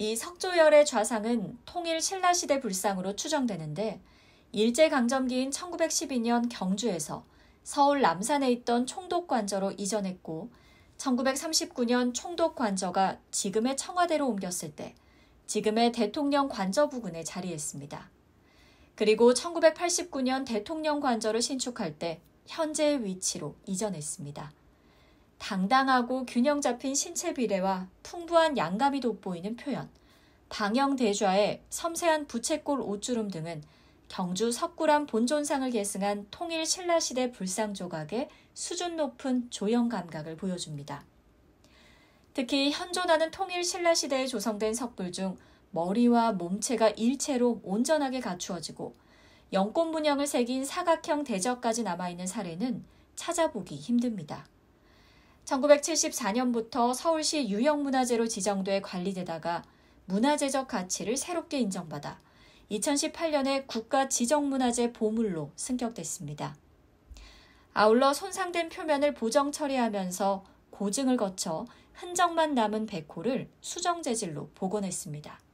이 석조열의 좌상은 통일 신라시대 불상으로 추정되는데 일제강점기인 1912년 경주에서 서울 남산에 있던 총독관저로 이전했고 1939년 총독관저가 지금의 청와대로 옮겼을 때 지금의 대통령 관저 부근에 자리했습니다. 그리고 1989년 대통령 관저를 신축할 때 현재의 위치로 이전했습니다. 당당하고 균형 잡힌 신체 비례와 풍부한 양감이 돋보이는 표현, 방영 대좌의 섬세한 부채꼴 옷주름 등은 경주 석굴암 본존상을 계승한 통일 신라시대 불상 조각의 수준 높은 조형 감각을 보여줍니다. 특히 현존하는 통일 신라시대에 조성된 석굴 중 머리와 몸체가 일체로 온전하게 갖추어지고 영권 문양을 새긴 사각형 대적까지 남아있는 사례는 찾아보기 힘듭니다. 1974년부터 서울시 유형문화재로 지정돼 관리되다가 문화재적 가치를 새롭게 인정받아 2018년에 국가 지정문화재 보물로 승격됐습니다. 아울러 손상된 표면을 보정 처리하면서 고증을 거쳐 흔적만 남은 백호를 수정 재질로 복원했습니다.